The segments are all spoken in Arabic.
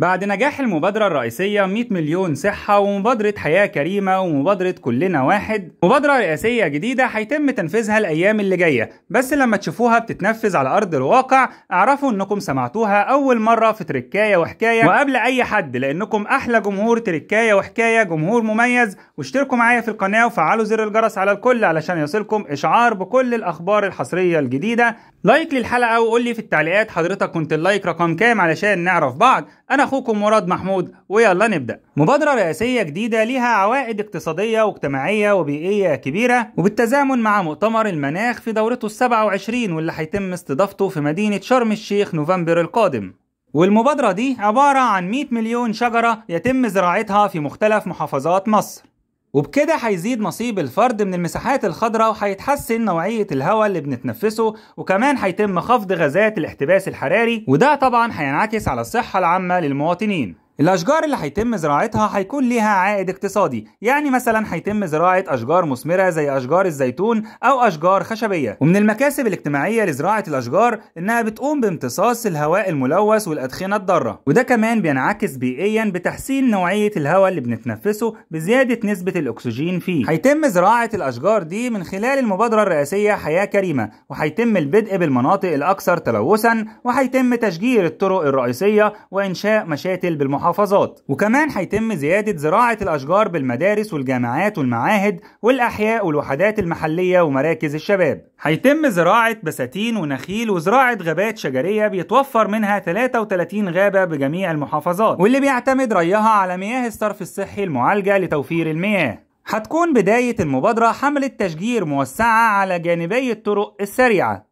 بعد نجاح المبادرة الرئيسية 100 مليون صحة ومبادرة حياة كريمة ومبادرة كلنا واحد مبادرة رئاسية جديدة هيتم تنفيذها الأيام اللي جاية بس لما تشوفوها بتتنفذ على أرض الواقع اعرفوا إنكم سمعتوها أول مرة في تركاية وحكاية وقبل أي حد لأنكم أحلى جمهور تركاية وحكاية جمهور مميز واشتركوا معايا في القناة وفعلوا زر الجرس على الكل علشان يصلكم إشعار بكل الأخبار الحصرية الجديدة لايك للحلقة وقول لي في التعليقات حضرتك كنت اللايك رقم كام علشان نعرف بعض أنا أخوكم مراد محمود ويلا نبدأ مبادرة رئاسية جديدة ليها عوائد اقتصادية واجتماعية وبيئية كبيرة وبالتزامن مع مؤتمر المناخ في دورته ال 27 واللي هيتم استضافته في مدينة شرم الشيخ نوفمبر القادم والمبادرة دي عبارة عن 100 مليون شجرة يتم زراعتها في مختلف محافظات مصر وبكده هيزيد نصيب الفرد من المساحات الخضراء وهيتحسن نوعية الهواء اللي بنتنفسه وكمان هيتم خفض غازات الاحتباس الحراري وده طبعا هينعكس على الصحة العامة للمواطنين الأشجار اللي هيتم زراعتها هيكون ليها عائد اقتصادي يعني مثلا هيتم زراعة أشجار مثمرة زي أشجار الزيتون أو أشجار خشبية ومن المكاسب الاجتماعية لزراعة الأشجار إنها بتقوم بامتصاص الهواء الملوث والأدخنة الضارة وده كمان بينعكس بيئيا بتحسين نوعية الهواء اللي بنتنفسه بزيادة نسبة الأكسجين فيه هيتم زراعة الأشجار دي من خلال المبادرة الرئاسية حياة كريمة وهيتم البدء بالمناطق الأكثر تلوثا وهيتم تشجير الطرق الرئيسية وإنشاء مشاتل بالمحافظة المحافظات وكمان هيتم زيادة زراعة الأشجار بالمدارس والجامعات والمعاهد والأحياء والوحدات المحلية ومراكز الشباب هيتم زراعة بساتين ونخيل وزراعة غابات شجرية بيتوفر منها 33 غابة بجميع المحافظات واللي بيعتمد ريها على مياه الصرف الصحي المعالجة لتوفير المياه هتكون بداية المبادرة حملة تشجير موسعة على جانبي الطرق السريعة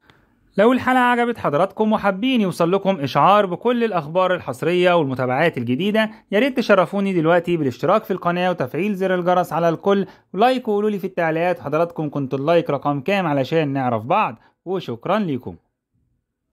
لو الحلقة عجبت حضراتكم وحابين يوصل لكم إشعار بكل الأخبار الحصرية والمتابعات الجديدة ياريت تشرفوني دلوقتي بالاشتراك في القناة وتفعيل زر الجرس على الكل ولايك وقولولي في التعليقات حضراتكم كنتوا اللايك رقم كام علشان نعرف بعض وشكرا ليكم